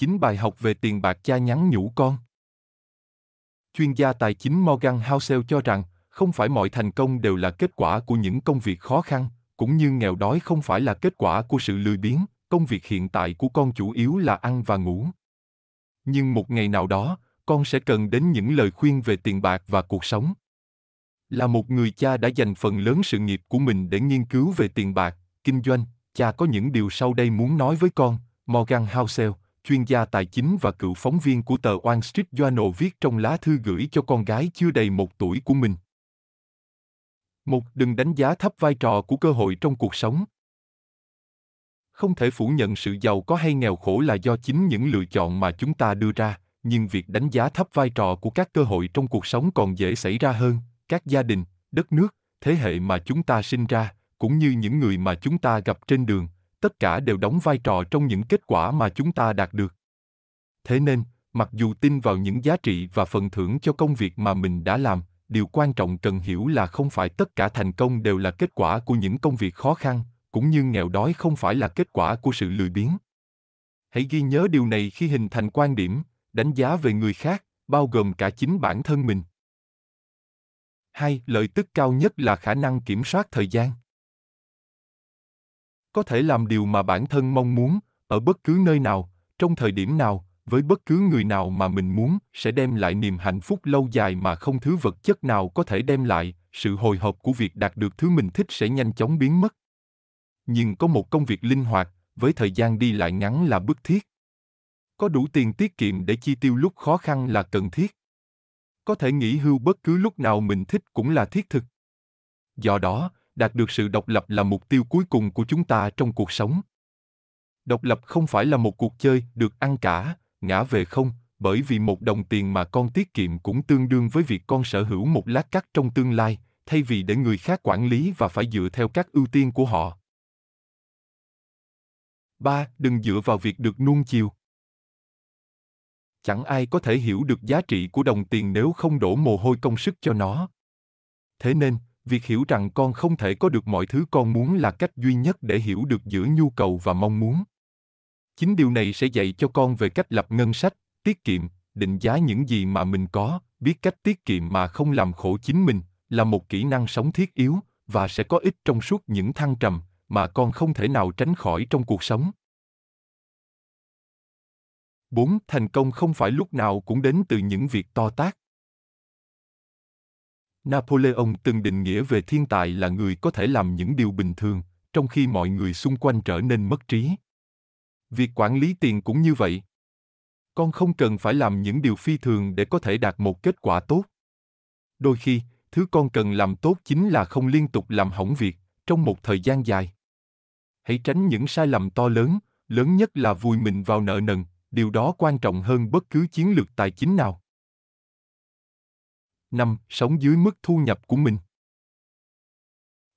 9 bài học về tiền bạc cha nhắn nhủ con. Chuyên gia tài chính Morgan Housel cho rằng, không phải mọi thành công đều là kết quả của những công việc khó khăn, cũng như nghèo đói không phải là kết quả của sự lười biếng, công việc hiện tại của con chủ yếu là ăn và ngủ. Nhưng một ngày nào đó, con sẽ cần đến những lời khuyên về tiền bạc và cuộc sống. Là một người cha đã dành phần lớn sự nghiệp của mình để nghiên cứu về tiền bạc, kinh doanh, cha có những điều sau đây muốn nói với con, Morgan Housel, chuyên gia tài chính và cựu phóng viên của tờ Wall Street Journal viết trong lá thư gửi cho con gái chưa đầy một tuổi của mình. Một, đừng đánh giá thấp vai trò của cơ hội trong cuộc sống. Không thể phủ nhận sự giàu có hay nghèo khổ là do chính những lựa chọn mà chúng ta đưa ra, nhưng việc đánh giá thấp vai trò của các cơ hội trong cuộc sống còn dễ xảy ra hơn, các gia đình, đất nước, thế hệ mà chúng ta sinh ra, cũng như những người mà chúng ta gặp trên đường, tất cả đều đóng vai trò trong những kết quả mà chúng ta đạt được thế nên mặc dù tin vào những giá trị và phần thưởng cho công việc mà mình đã làm điều quan trọng cần hiểu là không phải tất cả thành công đều là kết quả của những công việc khó khăn cũng như nghèo đói không phải là kết quả của sự lười biếng hãy ghi nhớ điều này khi hình thành quan điểm đánh giá về người khác bao gồm cả chính bản thân mình hai lợi tức cao nhất là khả năng kiểm soát thời gian có thể làm điều mà bản thân mong muốn ở bất cứ nơi nào trong thời điểm nào với bất cứ người nào mà mình muốn sẽ đem lại niềm hạnh phúc lâu dài mà không thứ vật chất nào có thể đem lại sự hồi hộp của việc đạt được thứ mình thích sẽ nhanh chóng biến mất nhưng có một công việc linh hoạt với thời gian đi lại ngắn là bức thiết có đủ tiền tiết kiệm để chi tiêu lúc khó khăn là cần thiết có thể nghỉ hưu bất cứ lúc nào mình thích cũng là thiết thực do đó đạt được sự độc lập là mục tiêu cuối cùng của chúng ta trong cuộc sống độc lập không phải là một cuộc chơi được ăn cả ngã về không bởi vì một đồng tiền mà con tiết kiệm cũng tương đương với việc con sở hữu một lát cắt trong tương lai thay vì để người khác quản lý và phải dựa theo các ưu tiên của họ 3. Đừng dựa vào việc được nuông chiều. Chẳng ai có thể hiểu được giá trị của đồng tiền nếu không đổ mồ hôi công sức cho nó. Thế nên, việc hiểu rằng con không thể có được mọi thứ con muốn là cách duy nhất để hiểu được giữa nhu cầu và mong muốn chính điều này sẽ dạy cho con về cách lập ngân sách tiết kiệm định giá những gì mà mình có biết cách tiết kiệm mà không làm khổ chính mình là một kỹ năng sống thiết yếu và sẽ có ích trong suốt những thăng trầm mà con không thể nào tránh khỏi trong cuộc sống. 4. Thành công không phải lúc nào cũng đến từ những việc to tác. Napoleon từng định nghĩa về thiên tài là người có thể làm những điều bình thường, trong khi mọi người xung quanh trở nên mất trí. Việc quản lý tiền cũng như vậy. Con không cần phải làm những điều phi thường để có thể đạt một kết quả tốt. Đôi khi, thứ con cần làm tốt chính là không liên tục làm hỏng việc trong một thời gian dài. Hãy tránh những sai lầm to lớn, lớn nhất là vùi mình vào nợ nần, điều đó quan trọng hơn bất cứ chiến lược tài chính nào. 5. Sống dưới mức thu nhập của mình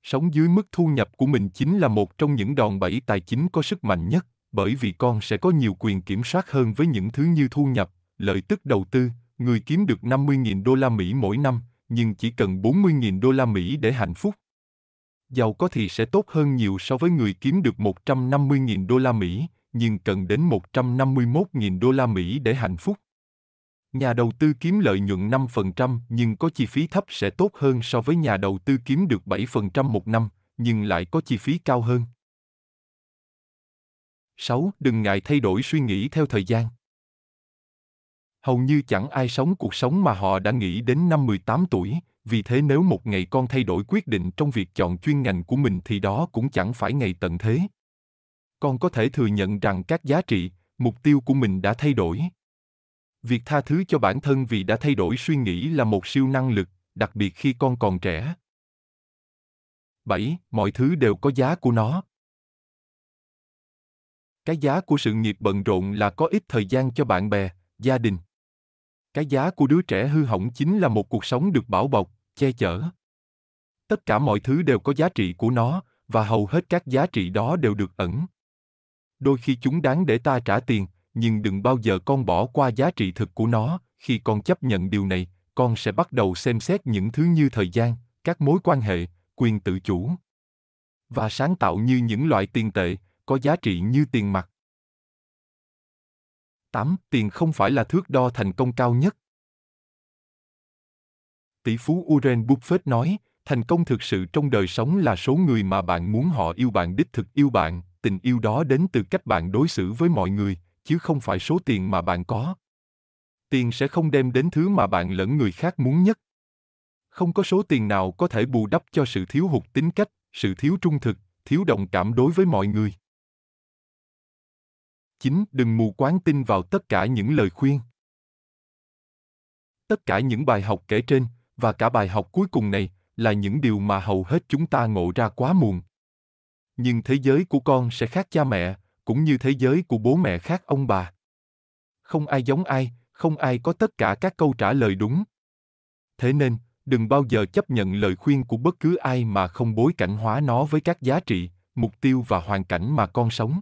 Sống dưới mức thu nhập của mình chính là một trong những đòn bẩy tài chính có sức mạnh nhất, bởi vì con sẽ có nhiều quyền kiểm soát hơn với những thứ như thu nhập, lợi tức đầu tư, người kiếm được 50.000 đô la Mỹ mỗi năm, nhưng chỉ cần 40.000 đô la Mỹ để hạnh phúc. Giàu có thì sẽ tốt hơn nhiều so với người kiếm được 150.000 đô la Mỹ, nhưng cần đến 151.000 đô la Mỹ để hạnh phúc. Nhà đầu tư kiếm lợi nhuận 5% nhưng có chi phí thấp sẽ tốt hơn so với nhà đầu tư kiếm được 7% một năm, nhưng lại có chi phí cao hơn. 6. Đừng ngại thay đổi suy nghĩ theo thời gian. Hầu như chẳng ai sống cuộc sống mà họ đã nghĩ đến năm 18 tuổi, vì thế nếu một ngày con thay đổi quyết định trong việc chọn chuyên ngành của mình thì đó cũng chẳng phải ngày tận thế. Con có thể thừa nhận rằng các giá trị, mục tiêu của mình đã thay đổi việc tha thứ cho bản thân vì đã thay đổi suy nghĩ là một siêu năng lực, đặc biệt khi con còn trẻ. 7. Mọi thứ đều có giá của nó. Cái giá của sự nghiệp bận rộn là có ít thời gian cho bạn bè, gia đình. Cái giá của đứa trẻ hư hỏng chính là một cuộc sống được bảo bọc, che chở. Tất cả mọi thứ đều có giá trị của nó và hầu hết các giá trị đó đều được ẩn. Đôi khi chúng đáng để ta trả tiền, nhưng đừng bao giờ con bỏ qua giá trị thực của nó khi con chấp nhận điều này con sẽ bắt đầu xem xét những thứ như thời gian các mối quan hệ quyền tự chủ và sáng tạo như những loại tiền tệ có giá trị như tiền mặt 8. Tiền không phải là thước đo thành công cao nhất. Tỷ phú Warren Buffett nói, thành công thực sự trong đời sống là số người mà bạn muốn họ yêu bạn đích thực yêu bạn, tình yêu đó đến từ cách bạn đối xử với mọi người, chứ không phải số tiền mà bạn có tiền sẽ không đem đến thứ mà bạn lẫn người khác muốn nhất không có số tiền nào có thể bù đắp cho sự thiếu hụt tính cách sự thiếu trung thực thiếu đồng cảm đối với mọi người 9. Đừng mù quáng tin vào tất cả những lời khuyên. Tất cả những bài học kể trên, và cả bài học cuối cùng này, là những điều mà hầu hết chúng ta ngộ ra quá muộn. Nhưng thế giới của con sẽ khác cha mẹ, cũng như thế giới của bố mẹ khác ông bà. Không ai giống ai, không ai có tất cả các câu trả lời đúng. Thế nên, đừng bao giờ chấp nhận lời khuyên của bất cứ ai mà không bối cảnh hóa nó với các giá trị, mục tiêu và hoàn cảnh mà con sống.